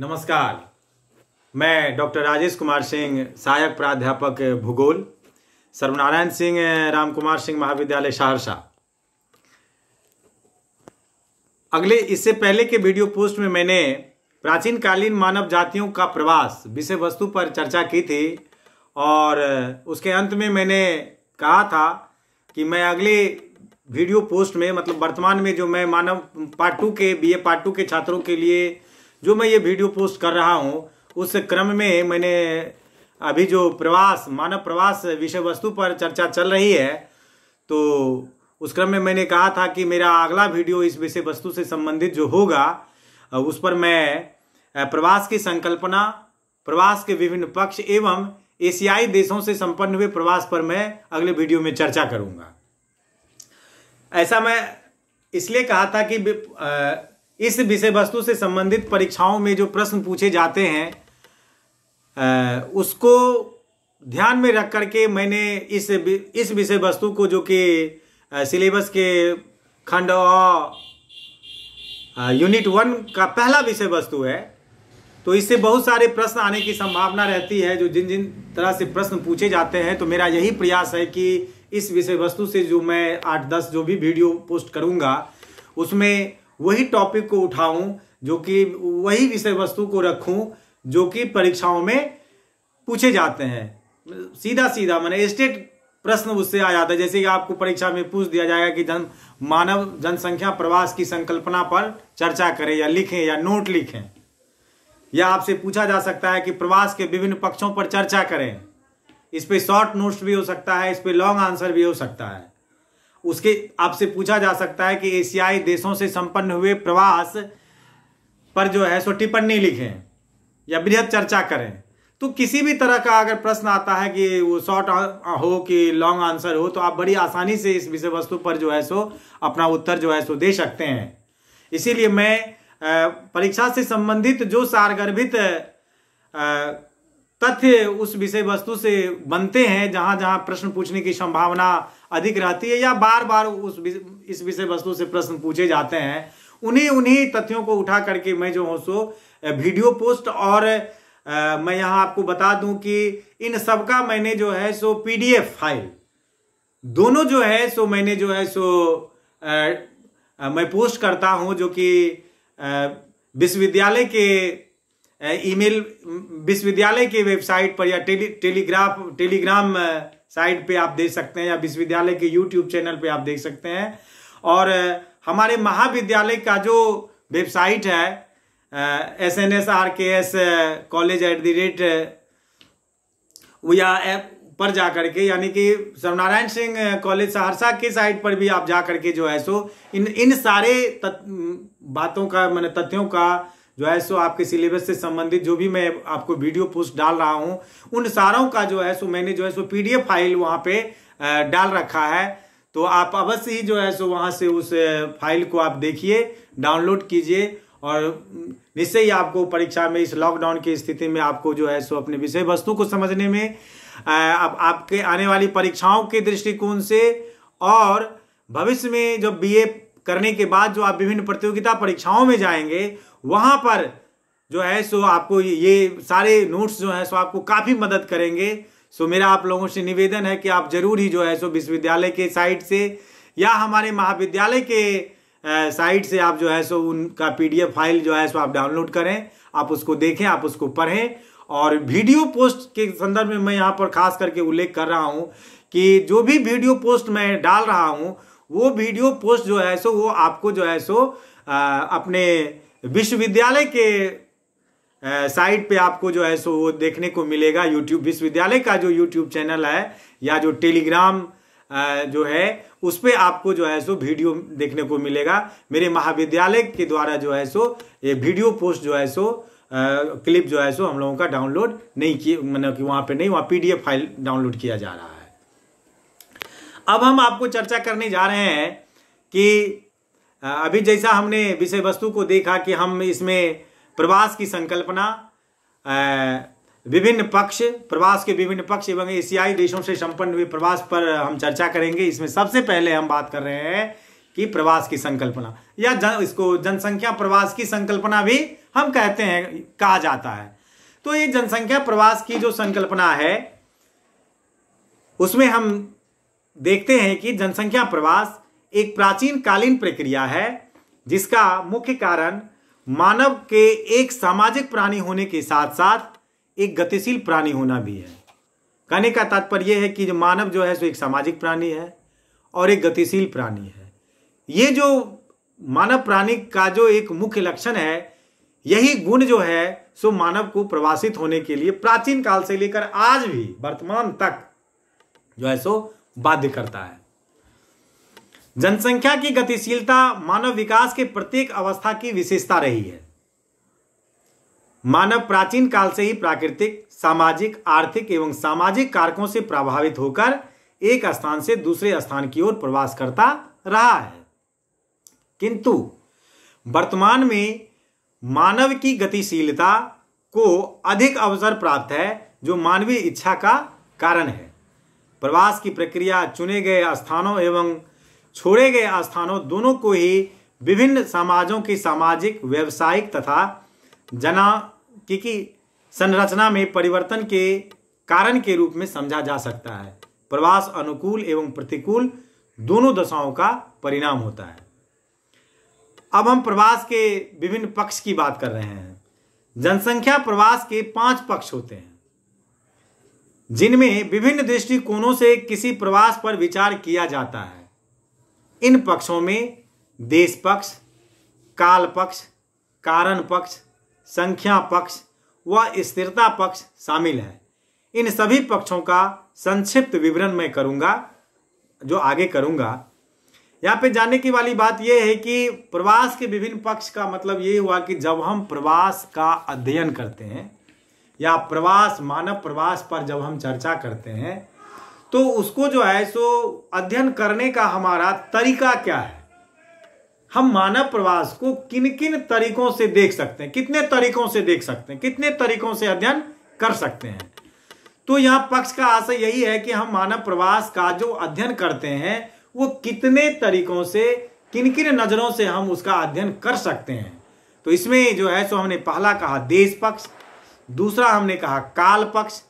नमस्कार मैं डॉक्टर राजेश कुमार सिंह सहायक प्राध्यापक भूगोल सर्वनारायण सिंह राम कुमार सिंह महाविद्यालय सहरसा अगले इससे पहले के वीडियो पोस्ट में मैंने प्राचीन कालीन मानव जातियों का प्रवास विषय वस्तु पर चर्चा की थी और उसके अंत में मैंने कहा था कि मैं अगले वीडियो पोस्ट में मतलब वर्तमान में जो मैं मानव पार्ट टू के बीए पार्ट टू के छात्रों के लिए जो मैं ये वीडियो पोस्ट कर रहा हूँ उस क्रम में मैंने अभी जो प्रवास मानव प्रवास विषय वस्तु पर चर्चा चल रही है तो उस क्रम में मैंने कहा था कि मेरा अगला वीडियो इस विषय वस्तु से संबंधित जो होगा उस पर मैं प्रवास की संकल्पना प्रवास के विभिन्न पक्ष एवं एशियाई देशों से संपन्न हुए प्रवास पर मैं अगले वीडियो में चर्चा करूंगा ऐसा मैं इसलिए कहा था कि इस विषय वस्तु से संबंधित परीक्षाओं में जो प्रश्न पूछे जाते हैं उसको ध्यान में रख करके मैंने इस इस विषय वस्तु को जो कि सिलेबस के खंड यूनिट वन का पहला विषय वस्तु है तो इससे बहुत सारे प्रश्न आने की संभावना रहती है जो जिन जिन तरह से प्रश्न पूछे जाते हैं तो मेरा यही प्रयास है कि इस विषय वस्तु से जो मैं आठ दस जो भी वीडियो पोस्ट करूँगा उसमें वही टॉपिक को उठाऊं जो कि वही विषय वस्तु को रखूं जो कि परीक्षाओं में पूछे जाते हैं सीधा सीधा मैंने स्टेट प्रश्न उससे आ जाता है जैसे कि आपको परीक्षा में पूछ दिया जाएगा कि जन मानव जनसंख्या प्रवास की संकल्पना पर चर्चा करें या लिखें या नोट लिखें या आपसे पूछा जा सकता है कि प्रवास के विभिन्न पक्षों पर चर्चा करें इस पर शॉर्ट नोट्स भी हो सकता है इस पर लॉन्ग आंसर भी हो सकता है उसके आपसे पूछा जा सकता है कि एशियाई देशों से संपन्न हुए प्रवास पर जो है सो टिप्पणी लिखें या बृहद चर्चा करें तो किसी भी तरह का अगर प्रश्न आता है कि वो शॉर्ट हो कि लॉन्ग आंसर हो तो आप बड़ी आसानी से इस विषय वस्तु पर जो है सो अपना उत्तर जो है सो दे सकते हैं इसीलिए मैं परीक्षा से संबंधित जो सारगर्भित तथ्य उस विषय वस्तु से बनते हैं जहाँ जहाँ प्रश्न पूछने की संभावना अधिक रहती है या बार बार उस इस विषय वस्तु से प्रश्न पूछे जाते हैं उन्हीं उन्हीं तथ्यों को उठा करके मैं जो हूँ सो वीडियो पोस्ट और आ, मैं यहाँ आपको बता दूं कि इन सब का मैंने जो है सो पीडीएफ फाइल दोनों जो है सो मैंने जो है सो आ, आ, मैं पोस्ट करता हूँ जो कि विश्वविद्यालय के ईमेल विश्वविद्यालय के वेबसाइट पर या टेली टेलीग्राफ टेलीग्राम साइट पे आप देख सकते हैं या विश्वविद्यालय के यूट्यूब चैनल पे आप देख सकते हैं और हमारे महाविद्यालय का जो वेबसाइट है S N S R K S college at the rate या ऐप पर जा करके यानी कि सर्वनारायण सिंह कॉलेज सहरसा के साइट पर भी आप जा करके जो है सो इन इन सारे तत, बातों का मैंने तथ्यों का जो है सो आपके सिलेबस से संबंधित जो भी मैं आपको वीडियो पोस्ट डाल रहा हूँ उन सारों का जो है सो मैंने जो है सो पीडीएफ फाइल वहाँ पे डाल रखा है तो आप अवश्य ही जो है सो वहाँ से उस फाइल को आप देखिए डाउनलोड कीजिए और निश्चय ही आपको परीक्षा में इस लॉकडाउन की स्थिति में आपको जो है सो अपने विषय वस्तु को समझने में आप, आपके आने वाली परीक्षाओं के दृष्टिकोण से और भविष्य में जब बीए करने के बाद जो आप विभिन्न प्रतियोगिता परीक्षाओं में जाएंगे वहाँ पर जो है सो आपको ये सारे नोट्स जो हैं सो आपको काफ़ी मदद करेंगे सो मेरा आप लोगों से निवेदन है कि आप जरूर ही जो है सो विश्वविद्यालय के साइट से या हमारे महाविद्यालय के साइट से आप जो है सो उनका पीडीएफ फाइल जो है सो आप डाउनलोड करें आप उसको देखें आप उसको पढ़ें और वीडियो पोस्ट के संदर्भ में मैं यहाँ पर खास करके उल्लेख कर रहा हूँ कि जो भी वीडियो पोस्ट मैं डाल रहा हूँ वो वीडियो पोस्ट जो है सो वो आपको जो है सो आ, अपने विश्वविद्यालय के साइट पे आपको जो है सो वो देखने को मिलेगा यूट्यूब विश्वविद्यालय का जो यूट्यूब चैनल है या जो टेलीग्राम जो है उस पर आपको जो है सो वीडियो देखने को मिलेगा मेरे महाविद्यालय के द्वारा जो है सो ये वीडियो पोस्ट जो है सो क्लिप जो है सो हम लोगों का डाउनलोड नहीं किए मतलब कि वहाँ पे नहीं वहाँ पीडीएफ फाइल डाउनलोड किया जा रहा है अब हम आपको चर्चा करने जा रहे हैं कि अभी जैसा हमने विषय वस्तु को देखा कि हम इसमें प्रवास की संकल्पना विभिन्न पक्ष प्रवास के विभिन्न पक्ष एवं एशियाई देशों से संपन्न हुए प्रवास पर हम चर्चा करेंगे इसमें सबसे पहले हम बात कर रहे हैं कि प्रवास की संकल्पना या जन, इसको जनसंख्या प्रवास की संकल्पना भी हम कहते हैं कहा जाता है तो ये जनसंख्या प्रवास की जो संकल्पना है उसमें हम देखते हैं कि जनसंख्या प्रवास एक प्राचीन कालीन प्रक्रिया है जिसका मुख्य कारण मानव के एक सामाजिक प्राणी होने के साथ साथ एक गतिशील प्राणी होना भी है कहने का तात्पर्य यह है कि जो मानव जो है सो एक सामाजिक प्राणी है और एक गतिशील प्राणी है ये जो मानव प्राणी का जो एक मुख्य लक्षण है यही गुण जो है सो मानव को प्रवासित होने के लिए प्राचीन काल से लेकर आज भी वर्तमान तक जो है सो बाध्य करता है जनसंख्या की गतिशीलता मानव विकास के प्रत्येक अवस्था की विशेषता रही है मानव प्राचीन काल से ही प्राकृतिक सामाजिक आर्थिक एवं सामाजिक कारकों से प्रभावित होकर एक स्थान से दूसरे स्थान की ओर प्रवास करता रहा है किंतु वर्तमान में मानव की गतिशीलता को अधिक अवसर प्राप्त है जो मानवीय इच्छा का कारण है प्रवास की प्रक्रिया चुने गए स्थानों एवं छोड़े गए स्थानों दोनों को ही विभिन्न समाजों की सामाजिक व्यावसायिक तथा जना की संरचना में परिवर्तन के कारण के रूप में समझा जा सकता है प्रवास अनुकूल एवं प्रतिकूल दोनों दशाओं का परिणाम होता है अब हम प्रवास के विभिन्न पक्ष की बात कर रहे हैं जनसंख्या प्रवास के पांच पक्ष होते हैं जिनमें विभिन्न दृष्टिकोणों से किसी प्रवास पर विचार किया जाता है इन पक्षों में देश पक्ष काल पक्ष कारण पक्ष संख्या पक्ष व स्थिरता पक्ष शामिल है इन सभी पक्षों का संक्षिप्त विवरण मैं करूंगा जो आगे करूंगा यहाँ पे जानने की वाली बात यह है कि प्रवास के विभिन्न पक्ष का मतलब ये हुआ कि जब हम प्रवास का अध्ययन करते हैं या प्रवास मानव प्रवास पर जब हम चर्चा करते हैं तो उसको जो है सो अध्ययन करने का हमारा तरीका क्या है हम मानव प्रवास को किन किन तरीकों से देख सकते हैं कितने तरीकों से देख सकते हैं कितने तरीकों से अध्ययन कर सकते हैं तो यहाँ पक्ष का आशय यही है कि हम मानव प्रवास का जो अध्ययन करते हैं वो कितने तरीकों से किन किन नज़रों से हम उसका अध्ययन कर सकते हैं तो इसमें जो है सो हमने पहला कहा देश पक्ष दूसरा हमने कहा काल पक्ष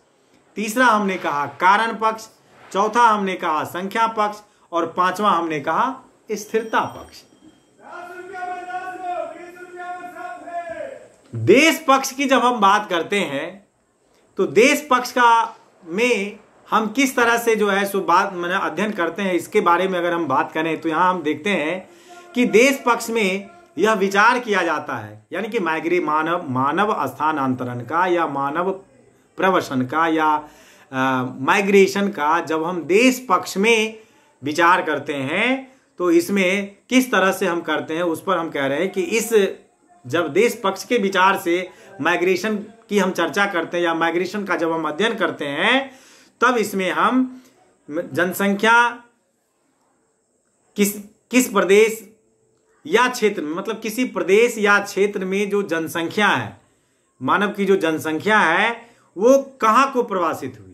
तीसरा हमने कहा कारण पक्ष चौथा हमने कहा संख्या पक्ष और पांचवा हमने कहा स्थिरता पक्ष देश पक्ष की जब हम बात करते हैं तो देश पक्ष का में हम किस तरह से जो है सो बात मैंने अध्ययन करते हैं इसके बारे में अगर हम बात करें तो यहाँ हम देखते हैं कि देश पक्ष में यह विचार किया जाता है यानी कि माइग्री मानव मानव स्थानांतरण का या मानव प्रवसन का या माइग्रेशन का जब हम देश पक्ष में विचार करते हैं तो इसमें किस तरह से हम करते हैं उस पर हम कह रहे हैं कि इस जब देश पक्ष के विचार से माइग्रेशन की हम चर्चा करते हैं या माइग्रेशन का जब हम अध्ययन करते हैं तब इसमें हम जनसंख्या किस किस प्रदेश या क्षेत्र में मतलब किसी प्रदेश या क्षेत्र में जो जनसंख्या है मानव की जो जनसंख्या है वो कहाँ को प्रवासित हुई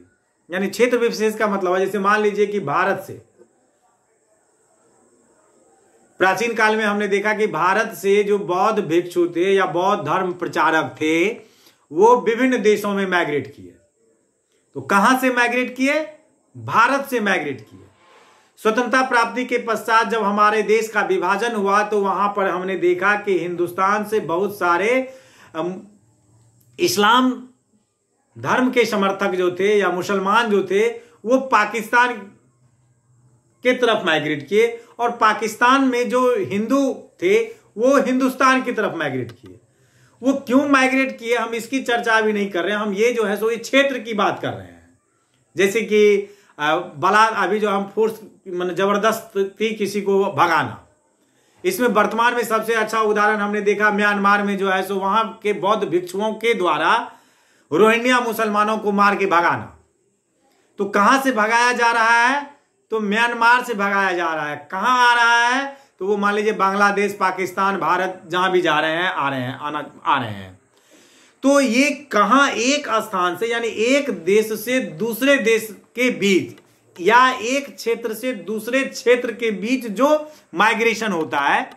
यानी क्षेत्र विशेष का मतलब है जैसे मान लीजिए कि भारत से प्राचीन काल में हमने देखा कि भारत से जो बौद्ध भिक्षु थे या बौद्ध धर्म प्रचारक थे वो विभिन्न देशों में माइग्रेट किए तो कहां से माइग्रेट किए भारत से माइग्रेट किए स्वतंत्रता प्राप्ति के पश्चात जब हमारे देश का विभाजन हुआ तो वहां पर हमने देखा कि हिंदुस्तान से बहुत सारे इस्लाम धर्म के समर्थक जो थे या मुसलमान जो थे वो पाकिस्तान के तरफ माइग्रेट किए और पाकिस्तान में जो हिंदू थे वो हिंदुस्तान की तरफ माइग्रेट किए वो क्यों माइग्रेट किए हम इसकी चर्चा भी नहीं कर रहे हैं हम ये जो है सो ये क्षेत्र की बात कर रहे हैं जैसे कि बला अभी जो हम फोर्स मन जबरदस्ती किसी को भगाना इसमें वर्तमान में सबसे अच्छा उदाहरण हमने देखा म्यांमार में जो है सो वहां के बौद्ध भिक्षुओं के द्वारा रोहिंग्या मुसलमानों को मार के भगाना तो कहां से भगाया जा रहा है तो म्यांमार से भगाया जा रहा है कहां आ रहा है तो वो मान लीजिए बांग्लादेश पाकिस्तान भारत जहां भी जा रहे हैं आ रहे हैं आना आ रहे हैं तो ये कहा एक स्थान से यानी एक देश से दूसरे देश के बीच या एक क्षेत्र से दूसरे क्षेत्र के बीच जो माइग्रेशन होता है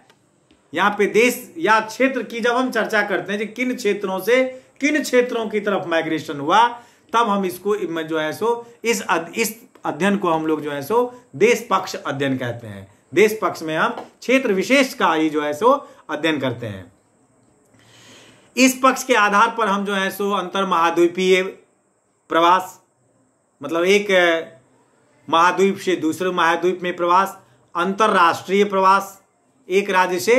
यहां पे देश या क्षेत्र की जब हम चर्चा करते हैं कि किन क्षेत्रों से किन क्षेत्रों की तरफ माइग्रेशन हुआ तब हम इसको जो है सो इस अध्ययन को हम लोग जो है सो देश पक्ष अध्ययन कहते हैं देश पक्ष में हम क्षेत्र विशेष का ही जो है सो अध्ययन करते हैं इस पक्ष के आधार पर हम जो है सो अंतर महाद्वीपीय प्रवास मतलब एक महाद्वीप से दूसरे महाद्वीप में प्रवास अंतरराष्ट्रीय प्रवास एक राज्य से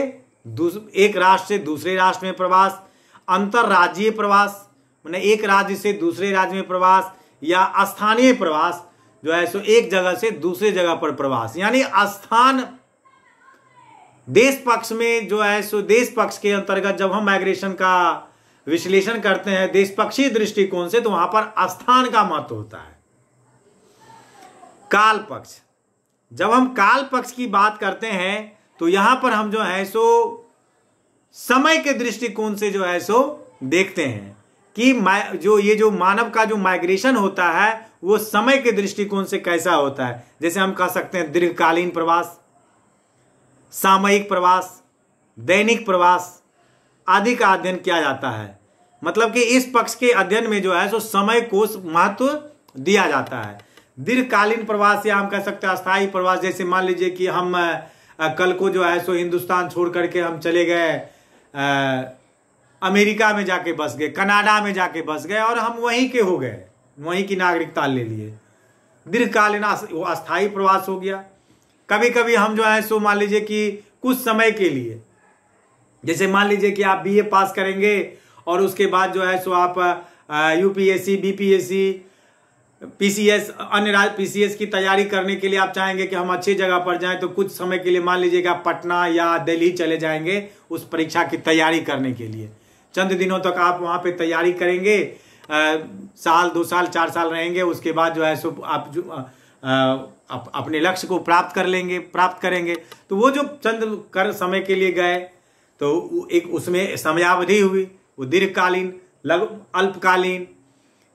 एक राष्ट्र से दूसरे राष्ट्र में प्रवास अंतर्राज्यीय प्रवास मैंने एक राज्य से दूसरे राज्य में प्रवास या स्थानीय प्रवास जो है सो एक जगह से दूसरे जगह पर प्रवास यानी स्थान देश पक्ष में जो है सो देश पक्ष के अंतर्गत जब हम माइग्रेशन का विश्लेषण करते हैं देश पक्षी दृष्टिकोण से तो वहां पर स्थान का महत्व होता है काल पक्ष जब हम काल पक्ष की बात करते हैं तो यहां पर हम जो है सो समय के दृष्टिकोण से जो है सो देखते हैं कि जो ये जो मानव का जो माइग्रेशन होता है वो समय के दृष्टिकोण से कैसा होता है जैसे हम कह सकते हैं दीर्घकालीन प्रवास सामयिक प्रवास दैनिक प्रवास आदि का अध्ययन किया जाता है मतलब कि इस पक्ष के अध्ययन में जो है सो समय को महत्व दिया जाता है दीर्घकालीन प्रवास या हम कह सकते हैं अस्थायी प्रवास जैसे मान लीजिए कि हम कल को जो है सो हिंदुस्तान छोड़ करके हम चले गए आ, अमेरिका में जाके बस गए कनाडा में जाके बस गए और हम वहीं के हो गए वहीं की नागरिकता ले लिए दीर्घकालीन वो अस्थायी प्रवास हो गया कभी कभी हम जो है सो मान लीजिए कि कुछ समय के लिए जैसे मान लीजिए कि आप बीए पास करेंगे और उसके बाद जो है सो आप यूपीएससी बीपीएससी पीसीएस अन्य पीसीएस की तैयारी करने के लिए आप चाहेंगे कि हम अच्छी जगह पर जाएं तो कुछ समय के लिए मान लीजिए कि आप पटना या दिल्ली चले जाएंगे उस परीक्षा की तैयारी करने के लिए चंद दिनों तक आप वहाँ पे तैयारी करेंगे आ, साल दो साल चार साल रहेंगे उसके बाद जो है सो आप जो आप अपने लक्ष्य को प्राप्त कर लेंगे प्राप्त करेंगे तो वो जो चंद कर समय के लिए गए तो एक उसमें समयावधि हुई वो दीर्घकालीन लग अल्पकालीन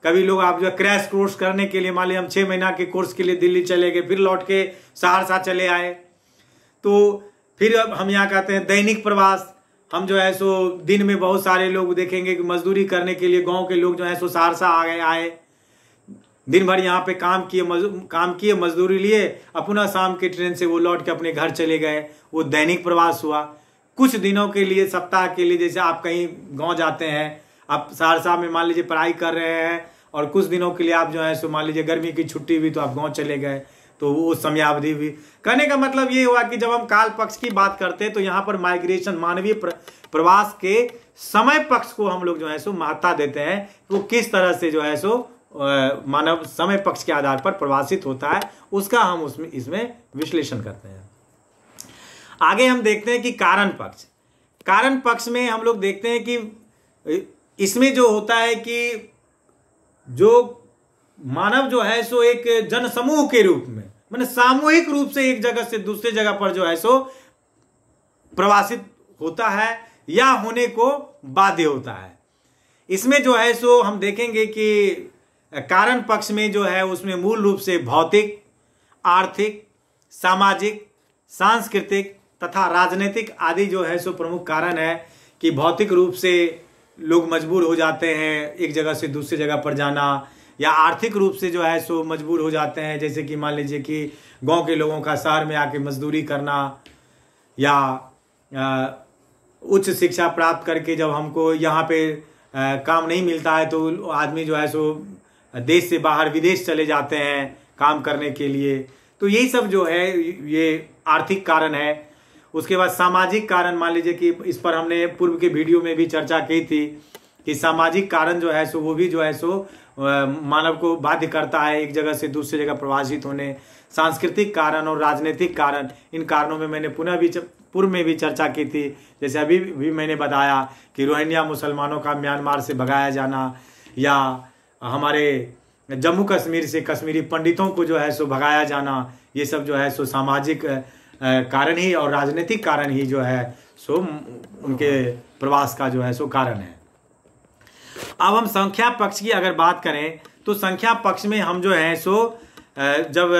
कभी लोग आप जो क्रैश कोर्स करने के लिए मान ली हम छः महीना के कोर्स के लिए दिल्ली चले गए फिर लौट के सहरसा चले आए तो फिर अब हम यहाँ कहते हैं दैनिक प्रवास हम जो है सो दिन में बहुत सारे लोग देखेंगे कि मजदूरी करने के लिए गांव के लोग जो है सो सहरसा आ गए आए दिन भर यहाँ पे काम किए काम किए मजदूरी लिए अपना शाम के ट्रेन से वो लौट के अपने घर चले गए वो दैनिक प्रवास हुआ कुछ दिनों के लिए सप्ताह के लिए जैसे आप कहीं गाँव जाते हैं आप सहरसा में मान लीजिए पढ़ाई कर रहे हैं और कुछ दिनों के लिए आप जो है सो मान लीजिए गर्मी की छुट्टी हुई तो आप गाँव चले गए तो वो समयावधि भी कहने का मतलब ये हुआ कि जब हम काल पक्ष की बात करते हैं तो यहाँ पर माइग्रेशन मानवीय प्रवास के समय पक्ष को हम लोग जो है सो महत्ता देते हैं वो तो किस तरह से जो है सो मानव समय पक्ष के आधार पर प्रवासित होता है उसका हम उसमें इसमें विश्लेषण करते हैं आगे हम देखते हैं कि कारण पक्ष कारण पक्ष में हम लोग देखते हैं कि इसमें जो होता है कि जो मानव जो है सो एक जन समूह के रूप में मैंने सामूहिक रूप से एक जगह से दूसरे जगह पर जो है सो प्रवासित होता है या होने को बाध्य होता है इसमें जो है सो हम देखेंगे कि कारण पक्ष में जो है उसमें मूल रूप से भौतिक आर्थिक सामाजिक सांस्कृतिक तथा राजनीतिक आदि जो है सो प्रमुख कारण है कि भौतिक रूप से लोग मजबूर हो जाते हैं एक जगह से दूसरी जगह पर जाना या आर्थिक रूप से जो है सो मजबूर हो जाते हैं जैसे कि मान लीजिए कि गांव के लोगों का शहर में आके मजदूरी करना या उच्च शिक्षा प्राप्त करके जब हमको यहाँ पे काम नहीं मिलता है तो आदमी जो है सो देश से बाहर विदेश चले जाते हैं काम करने के लिए तो यही सब जो है ये आर्थिक कारण है उसके बाद सामाजिक कारण मान लीजिए कि इस पर हमने पूर्व के वीडियो में भी चर्चा की थी कि सामाजिक कारण जो है सो वो भी जो है सो मानव को बाध्य करता है एक जगह से दूसरी जगह प्रवासित होने सांस्कृतिक कारण और राजनीतिक कारण इन कारणों में मैंने पुनः भी पूर्व में भी चर्चा की थी जैसे अभी भी मैंने बताया कि रोहिंग्या मुसलमानों का म्यांमार से भगाया जाना या हमारे जम्मू कश्मीर से कश्मीरी पंडितों को जो है सो भगाया जाना ये सब जो है सो सामाजिक कारण ही और राजनीतिक कारण ही जो है सो उनके प्रवास का जो है सो कारण है अब हम संख्या पक्ष की अगर बात करें तो संख्या पक्ष में हम जो है सो जब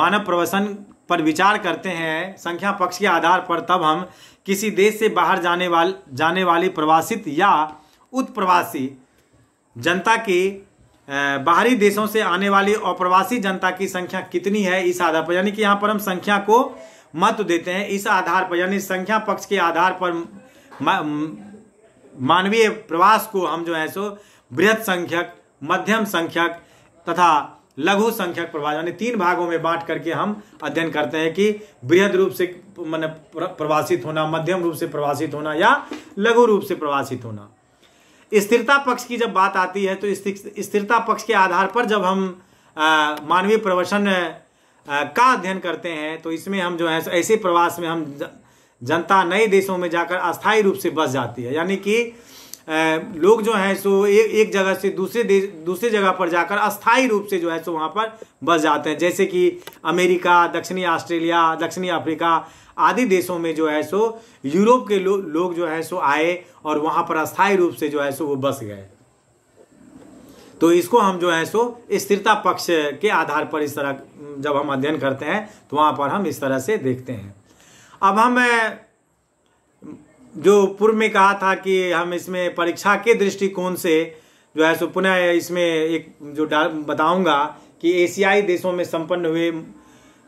मानव प्रवसन पर विचार करते हैं संख्या पक्ष के आधार पर तब हम किसी देश से बाहर जाने वाल जाने वाली प्रवासित या उत्प्रवासी जनता की बाहरी देशों से आने वाली अप्रवासी जनता की संख्या कितनी है इस आधार पर यानी कि यहाँ पर हम संख्या को मत देते हैं इस आधार पर यानी संख्या पक्ष के आधार पर मानवीय प्रवास को हम जो है सो बृहद संख्यक मध्यम संख्यक तथा लघु संख्यक प्रवास यानी तीन भागों में बांट करके हम अध्ययन करते हैं कि बृहद रूप से मैंने प्रवासित होना मध्यम रूप से प्रवासित होना या लघु रूप से प्रवासित होना स्थिरता पक्ष की जब बात आती है तो स्थिरता पक्ष के आधार पर जब हम मानवीय प्रवचन का अध्ययन करते हैं तो इसमें हम जो है ऐसे प्रवास में हम जनता नए देशों में जाकर अस्थायी रूप से बस जाती है यानी कि लोग जो है सो एक एक जगह से दूसरे देश दूसरे जगह पर जाकर अस्थायी रूप से जो है सो वहाँ पर बस जाते हैं जैसे कि अमेरिका दक्षिणी ऑस्ट्रेलिया दक्षिणी अफ्रीका आदि देशों में जो है सो यूरोप के लो, लोग जो है सो आए और वहां पर अस्थायी रूप से जो है सो वो बस गए तो इसको हम जो है सो स्थिरता पक्ष के आधार पर इस तरह जब हम अध्ययन करते हैं तो वहां पर हम इस तरह से देखते हैं अब हम जो पूर्व में कहा था कि हम इसमें परीक्षा के दृष्टिकोण से जो है सो पुनः इसमें एक जो बताऊंगा कि एशियाई देशों में संपन्न हुए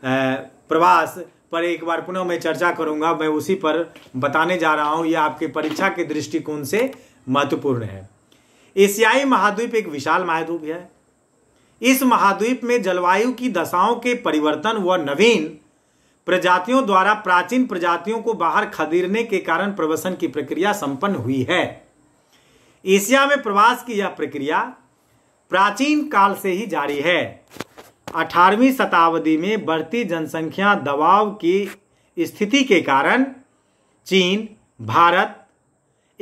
प्रवास पर एक बार पुनः मैं चर्चा करूंगा मैं उसी पर बताने जा रहा हूं यह आपके परीक्षा के दृष्टिकोण से महत्वपूर्ण है एशियाई महाद्वीप एक विशाल महाद्वीप है इस महाद्वीप में जलवायु की दशाओं के परिवर्तन व नवीन प्रजातियों द्वारा प्राचीन प्रजातियों को बाहर खदेड़ने के कारण प्रवसन की प्रक्रिया संपन्न हुई है एशिया में प्रवास की यह प्रक्रिया प्राचीन काल से ही जारी है अठारहवीं शताब्दी में बढ़ती जनसंख्या दबाव की स्थिति के कारण चीन भारत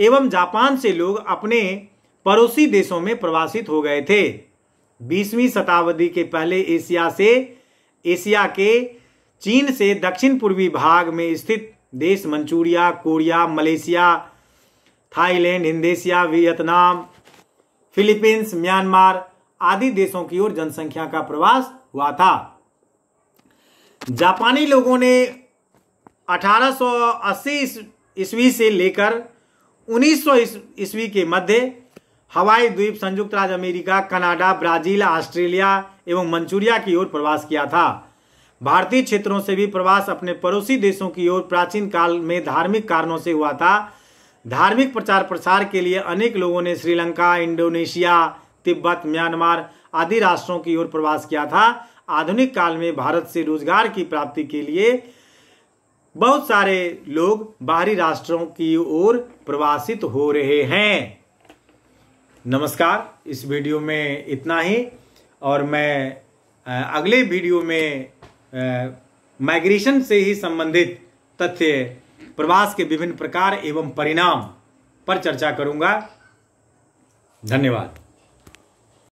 एवं जापान से लोग अपने पड़ोसी देशों में प्रवासित हो गए थे बीसवीं शताब्दी के पहले एशिया से एशिया के चीन से दक्षिण पूर्वी भाग में स्थित देश Manchuria Korea Malaysia Thailand Indonesia Vietnam Philippines Myanmar आदि देशों की ओर जनसंख्या का प्रवास हुआ था जापानी लोगों ने 1880 ईस्वी से लेकर 1900 ईस्वी के मध्य हवाई द्वीप संयुक्त राज्य अमेरिका कनाडा ब्राजील ऑस्ट्रेलिया एवं मंचूरिया की ओर प्रवास किया था भारतीय क्षेत्रों से भी प्रवास अपने पड़ोसी देशों की ओर प्राचीन काल में धार्मिक कारणों से हुआ था धार्मिक प्रचार प्रसार के लिए अनेक लोगों ने श्रीलंका इंडोनेशिया तिब्बत म्यांमार आदि राष्ट्रों की ओर प्रवास किया था आधुनिक काल में भारत से रोजगार की प्राप्ति के लिए बहुत सारे लोग बाहरी राष्ट्रों की ओर प्रवासित हो रहे हैं नमस्कार इस वीडियो में इतना ही और मैं अगले वीडियो में माइग्रेशन से ही संबंधित तथ्य प्रवास के विभिन्न प्रकार एवं परिणाम पर चर्चा करूंगा धन्यवाद